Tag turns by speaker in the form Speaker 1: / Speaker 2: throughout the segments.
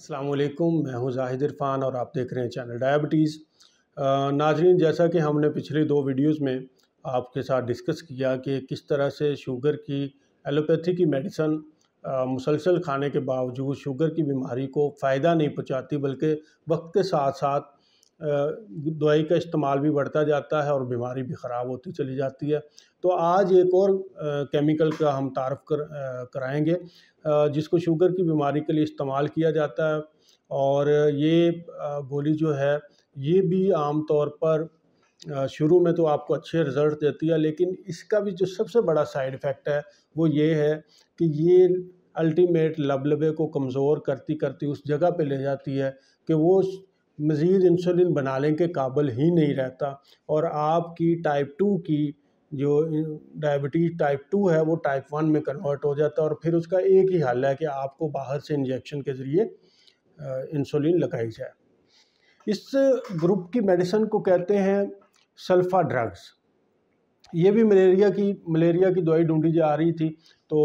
Speaker 1: असलकुम मैं हूं जाहिद इरफान और आप देख रहे हैं चैनल डायबिटीज़ नाजरीन जैसा कि हमने पिछले दो वीडियोस में आपके साथ डिस्कस किया कि किस तरह से शुगर की एलोपैथी की मेडिसन मुसलसल खाने के बावजूद शुगर की बीमारी को फ़ायदा नहीं पहुँचाती बल्कि वक्त के साथ साथ दवाई का इस्तेमाल भी बढ़ता जाता है और बीमारी भी ख़राब होती चली जाती है तो आज एक और केमिकल का हम तारफ़ कर कराएँगे जिसको शुगर की बीमारी के लिए इस्तेमाल किया जाता है और ये गोली जो है ये भी आम तौर पर शुरू में तो आपको अच्छे रिज़ल्ट देती है लेकिन इसका भी जो सबसे बड़ा साइड इफ़ेक्ट है वो ये है कि ये अल्टीमेट लबलबे को कमज़ोर करती करती उस जगह पे ले जाती है कि वो मज़ीद इंसुलिन बनाने के काबिल ही नहीं रहता और आपकी टाइप टू की जो डायबिटीज़ टाइप टू है वो टाइप वन में कन्वर्ट हो जाता है और फिर उसका एक ही हल है कि आपको बाहर से इंजेक्शन के ज़रिए इंसुलिन लगाई जाए इस ग्रुप की मेडिसन को कहते हैं सल्फ़ा ड्रग्स ये भी मलेरिया की मलेरिया की दवाई ढूंढी जा रही थी तो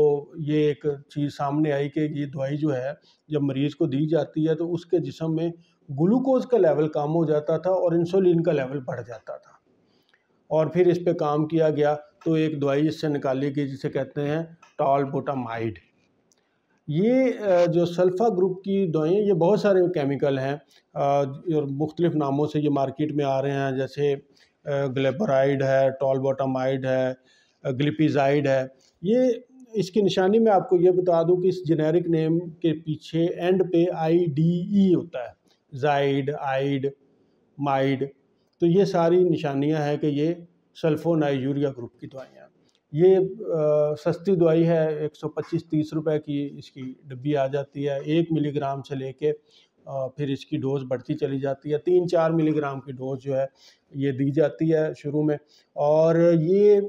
Speaker 1: ये एक चीज़ सामने आई कि ये दवाई जो है जब मरीज़ को दी जाती है तो उसके जिसम में ग्लूकोज का लेवल कम हो जाता था और इंसुलिन का लेवल बढ़ जाता था और फिर इस पर काम किया गया तो एक दवाई इससे निकाली गई जिसे कहते हैं टॉलबोटामाइड ये जो सल्फ़ा ग्रुप की दवाएँ ये बहुत सारे केमिकल हैं और मुख्तलिफ़ नामों से ये मार्केट में आ रहे हैं जैसे ग्लेबराइड है टॉलबोटामाइड है ग्लिपिजाइड है ये इसकी निशानी में आपको ये बता दूं कि इस जेनेरिक नेम के पीछे एंड पे आई डी ई होता है जाइड आइड माइड तो ये सारी निशानियां हैं कि ये यूरिया ग्रुप की दवाइयाँ ये आ, सस्ती दवाई है 125-30 रुपए की इसकी डब्बी आ जाती है एक मिलीग्राम से लेके फिर इसकी डोज़ बढ़ती चली जाती है तीन चार मिलीग्राम की डोज़ जो है ये दी जाती है शुरू में और ये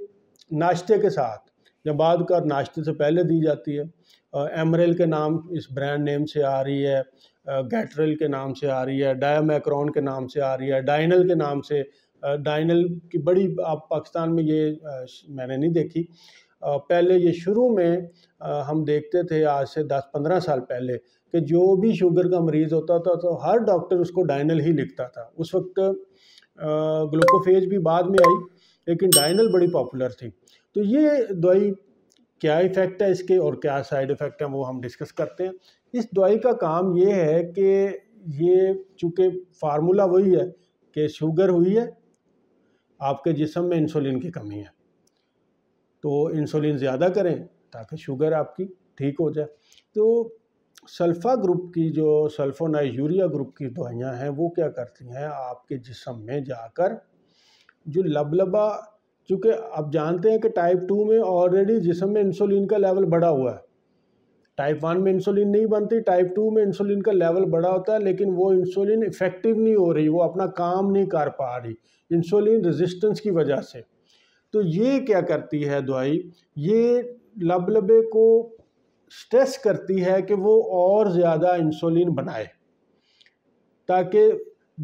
Speaker 1: नाश्ते के साथ बाद का नाश्ते से पहले दी जाती है एमरेल के नाम इस ब्रांड नेम से आ रही है गैट्रिल के नाम से आ रही है डायमैक्रॉन के नाम से आ रही है डाइनल के नाम से डाइनल की बड़ी आप पाकिस्तान में ये मैंने नहीं देखी पहले ये शुरू में हम देखते थे आज से 10-15 साल पहले कि जो भी शुगर का मरीज़ होता था तो हर डॉक्टर उसको डाइनल ही लिखता था उस वक्त ग्लूकोफेज भी बाद में आई लेकिन डाइनल बड़ी पॉपुलर थी तो ये दवाई क्या इफ़ेक्ट है इसके और क्या साइड इफ़ेक्ट है वो हम डिस्कस करते हैं इस दवाई का काम ये है कि ये चूँकि फार्मूला वही है कि शुगर हुई है आपके जिसम में इंसुलिन की कमी है तो इंसुलिन ज़्यादा करें ताकि शुगर आपकी ठीक हो जाए तो सल्फ़ा ग्रुप की जो सल्फोनाइज यूरिया ग्रुप की दवाइयाँ हैं वो क्या करती हैं आपके जिसम में जाकर जो लबलबा चूँकि आप जानते हैं कि टाइप टू में ऑलरेडी जिसम में इंसुलिन का लेवल बढ़ा हुआ है टाइप वन में इंसुलिन नहीं बनती टाइप टू में इंसुलिन का लेवल बढ़ा होता है लेकिन वो इंसुलिन इफ़ेक्टिव नहीं हो रही वो अपना काम नहीं कर पा रही इंसुलिन रेजिस्टेंस की वजह से तो ये क्या करती है दवाई ये लबलबे को स्ट्रेस करती है कि वो और ज़्यादा इंसुलिन बनाए ताकि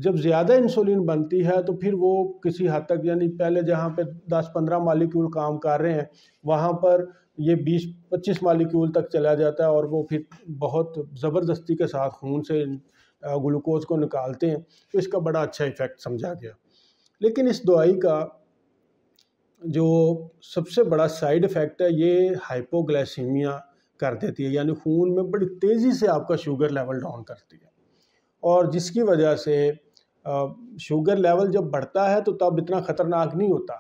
Speaker 1: जब ज़्यादा इंसुलिन बनती है तो फिर वो किसी हद तक यानी पहले जहाँ पे 10-15 मालिक्यूल काम कर रहे हैं वहाँ पर ये 20-25 मालिक्यूल तक चला जाता है और वो फिर बहुत ज़बरदस्ती के साथ खून से ग्लूकोज को निकालते हैं तो इसका बड़ा अच्छा इफ़ेक्ट समझा गया लेकिन इस दवाई का जो सबसे बड़ा साइड इफ़ेक्ट है ये हाइपोग्लाइसीमिया कर देती है यानी खून में बड़ी तेज़ी से आपका शुगर लेवल डाउन करती है और जिसकी वजह से शुगर लेवल जब बढ़ता है तो तब इतना ख़तरनाक नहीं होता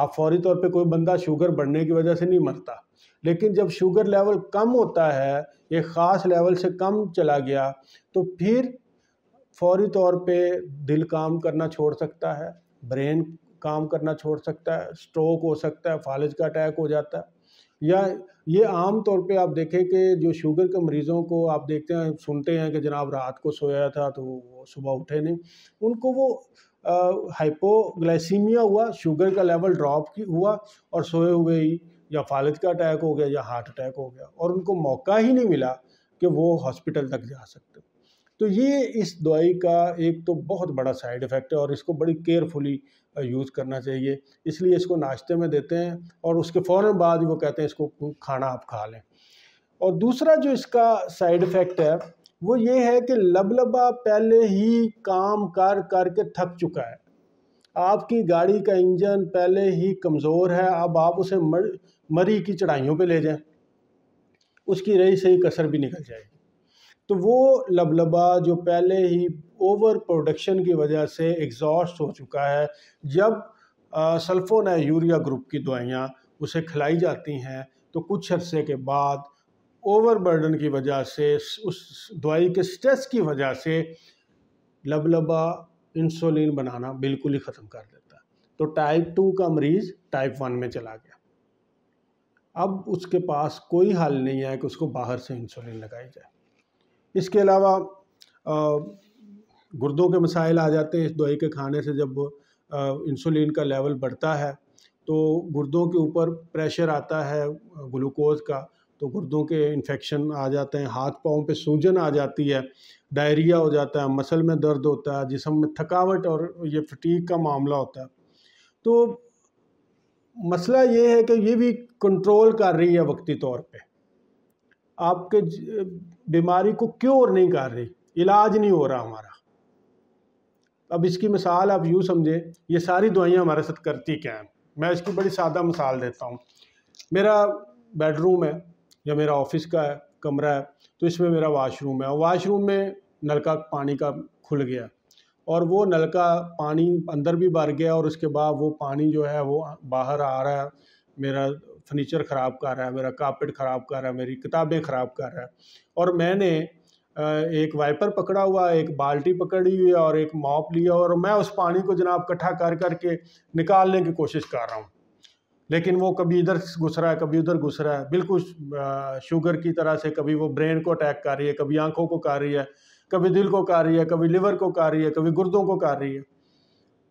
Speaker 1: आप फौरी तौर पे कोई बंदा शुगर बढ़ने की वजह से नहीं मरता लेकिन जब शुगर लेवल कम होता है एक ख़ास लेवल से कम चला गया तो फिर फौरी तौर पे दिल काम करना छोड़ सकता है ब्रेन काम करना छोड़ सकता है स्ट्रोक हो सकता है फालिज़ का अटैक हो जाता है या ये आम तौर पे आप देखें कि जो शुगर के मरीज़ों को आप देखते हैं सुनते हैं कि जनाब रात को सोया था तो वो सुबह उठे नहीं उनको वो हाइपोग्लाइसीमिया हुआ शुगर का लेवल ड्रॉप हुआ और सोए हुए ही या फालज का अटैक हो गया या हार्ट अटैक हो गया और उनको मौका ही नहीं मिला कि वो हॉस्पिटल तक जा सकते तो ये इस दवाई का एक तो बहुत बड़ा साइड इफ़ेक्ट है और इसको बड़ी केयरफुली यूज़ करना चाहिए इसलिए इसको नाश्ते में देते हैं और उसके फ़ौर बाद वो कहते हैं इसको खाना आप खा लें और दूसरा जो इसका साइड इफ़ेक्ट है वो ये है कि लबलबा पहले ही काम कर करके थक चुका है आपकी गाड़ी का इंजन पहले ही कमज़ोर है अब आप उसे मर, मरी की चढ़ाइयों पे ले जाएं उसकी रही सही कसर भी निकल जाएगी तो वो लबलबा जो पहले ही ओवर प्रोडक्शन की वजह से एग्जॉस्ट हो चुका है जब सल्फोन यूरिया ग्रुप की दवाइयाँ उसे खिलाई जाती हैं तो कुछ अरसे के बाद ओवरबर्डन की वजह से उस दवाई के स्ट्रेस की वजह से लबलबा इंसुलिन बनाना बिल्कुल ही ख़त्म कर देता है तो टाइप टू का मरीज़ टाइप वन में चला गया अब उसके पास कोई हल नहीं है कि उसको बाहर से इंसुलिन लगाई जाए इसके अलावा गुर्दों के मसाइल आ जाते हैं इस दवाई के खाने से जब इंसुलिन का लेवल बढ़ता है तो गुर्दों के ऊपर प्रेशर आता है ग्लूकोज का तो गुर्दों के इन्फेक्शन आ जाते हैं हाथ पाँव पे सूजन आ जाती है डायरिया हो जाता है मसल में दर्द होता है जिसम में थकावट और ये फटीक का मामला होता है तो मसला ये है कि ये भी कंट्रोल कर रही है वक्ती तौर पे आपके बीमारी को क्योर नहीं कर रही इलाज नहीं हो रहा हमारा अब इसकी मिसाल आप यूँ समझें ये सारी दवाइयाँ हमारे साथ करती क्या हैं मैं इसकी बड़ी सादा मिसाल देता हूँ मेरा बेडरूम है या मेरा ऑफिस का है कमरा है तो इसमें मेरा वाशरूम है और वाशरूम में नलका पानी का खुल गया और वो नलका पानी अंदर भी भर गया और उसके बाद वो पानी जो है वो बाहर आ रहा है मेरा फर्नीचर ख़राब कर रहा है मेरा कापेट ख़राब कर रहा है मेरी किताबें ख़राब कर रहा है और मैंने एक वाइपर पकड़ा हुआ एक बाल्टी पकड़ी हुई और एक मॉप लिया और मैं उस पानी को जनाब इकट्ठा कर करके निकालने की कोशिश कर रहा हूँ लेकिन वो कभी इधर घुस रहा है कभी उधर घुस रहा है बिल्कुल शुगर की तरह से कभी वो ब्रेन को अटैक कर रही है कभी आंखों को कर रही है कभी दिल को कर रही है कभी लिवर को कर रही है कभी गुर्दों को कर रही है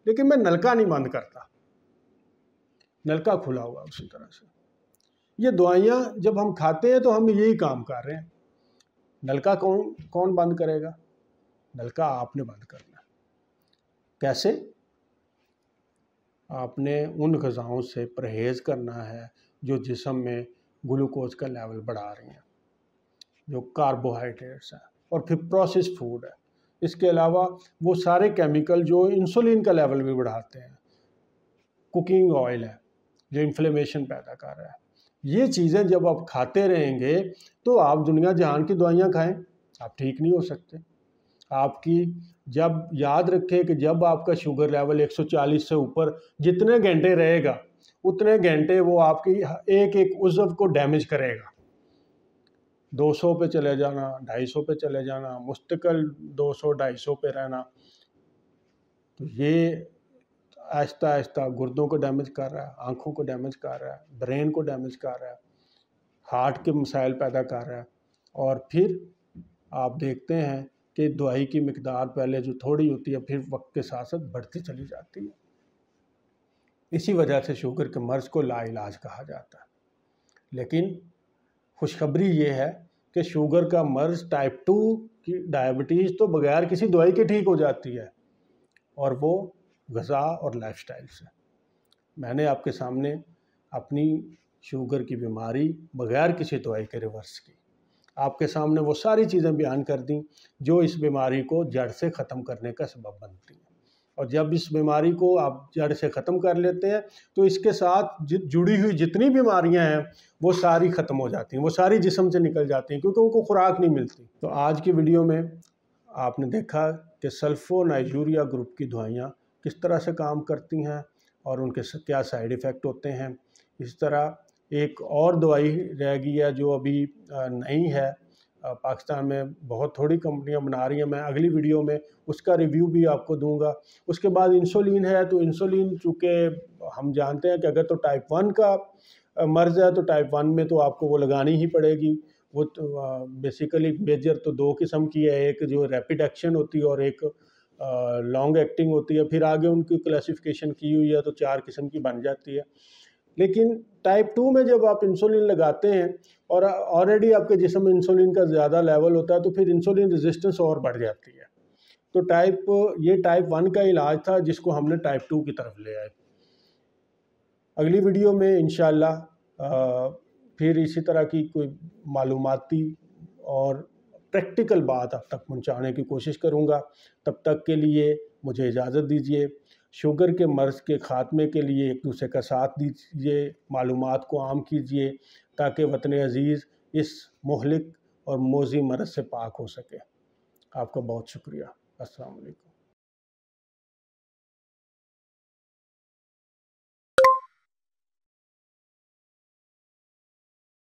Speaker 1: लेकिन मैं नलका नहीं बंद करता नलका खुला हुआ उसी तरह से ये दवाइयाँ जब हम खाते हैं तो हम यही काम कर रहे हैं नलका कौन कौन बंद करेगा नलका आपने बंद करना कैसे आपने उन गज़ाओं से परहेज़ करना है जो जिसम में ग्लूकोज का लेवल बढ़ा रही हैं जो कार्बोहाइड्रेट्स हैं और फिर प्रोसेस फूड है इसके अलावा वो सारे केमिकल जो इंसुलिन का लेवल भी बढ़ाते हैं कुकिंग ऑयल है जो इन्फ्लेमेशन पैदा कर रहा है ये चीज़ें जब आप खाते रहेंगे तो आप दुनिया जहान की दवाइयाँ खाएं आप ठीक नहीं हो सकते आपकी जब याद रखें कि जब आपका शुगर लेवल 140 से ऊपर जितने घंटे रहेगा उतने घंटे वो आपकी एक एक उजव को डैमेज करेगा 200 पे चले जाना 250 पे चले जाना मुस्तकिल 200 250 पे रहना तो ये आहिस्ता आहिस्ता गुर्दों को डैमेज कर रहा है आँखों को डैमेज कर रहा है ब्रेन को डैमेज कर रहा है हार्ट के मसाइल पैदा कर रहा है और फिर आप देखते हैं कि दवाई की मकदार पहले जो थोड़ी होती है फिर वक्त के साथ साथ बढ़ती चली जाती है इसी वजह से शुगर के मर्ज़ को लाइलाज कहा जाता है लेकिन खुशखबरी ये है कि शुगर का मर्ज़ टाइप टू की डायबिटीज़ तो बगैर किसी दवाई के ठीक हो जाती है और वो गज़ा और लाइफ स्टाइल से मैंने आपके सामने अपनी शुगर की बीमारी बगैर किसी दवाई के रिवर्स की आपके सामने वो सारी चीज़ें बयान कर दी जो इस बीमारी को जड़ से ख़त्म करने का सबब बनती हैं और जब इस बीमारी को आप जड़ से ख़त्म कर लेते हैं तो इसके साथ जुड़ी हुई जितनी बीमारियां हैं वो सारी ख़त्म हो जाती हैं वो सारी जिसम से निकल जाती हैं क्योंकि उनको खुराक नहीं मिलती तो आज की वीडियो में आपने देखा कि सल्फोनाइजूरिया ग्रुप की दवाइयाँ किस तरह से काम करती हैं और उनके क्या साइड इफ़ेक्ट होते हैं इस तरह एक और दवाई रह गई है जो अभी नहीं है पाकिस्तान में बहुत थोड़ी कंपनियां बना रही हैं मैं अगली वीडियो में उसका रिव्यू भी आपको दूंगा उसके बाद इंसुलिन है तो इंसुलिन चूँकि हम जानते हैं कि अगर तो टाइप वन का मर्ज़ है तो टाइप वन में तो आपको वो लगानी ही पड़ेगी वो तो बेसिकली मेजर तो दो किस्म की है एक जो रैपिड एक्शन होती है और एक लॉन्ग एक्टिंग होती है फिर आगे उनकी क्लासिफिकेशन की हुई है तो चार किस्म की बन जाती है लेकिन टाइप टू में जब आप इंसुलिन लगाते हैं और ऑलरेडी आपके जिसम इंसुलिन का ज़्यादा लेवल होता है तो फिर इंसुलिन रेजिस्टेंस और बढ़ जाती है तो टाइप ये टाइप वन का इलाज था जिसको हमने टाइप टू की तरफ ले आए अगली वीडियो में इन फिर इसी तरह की कोई मालूमती और प्रैक्टिकल बात आप तक पहुंचाने की कोशिश करूंगा तब तक के लिए मुझे इजाज़त दीजिए शुगर के मर्ज़ के ख़ात्मे के लिए एक दूसरे का साथ दीजिए मालूम को आम कीजिए ताकि वतन अज़ीज़ इस महलिक और मोजी मर्ज से पाक हो सके आपका बहुत शुक्रिया अस्सलाम वालेकुम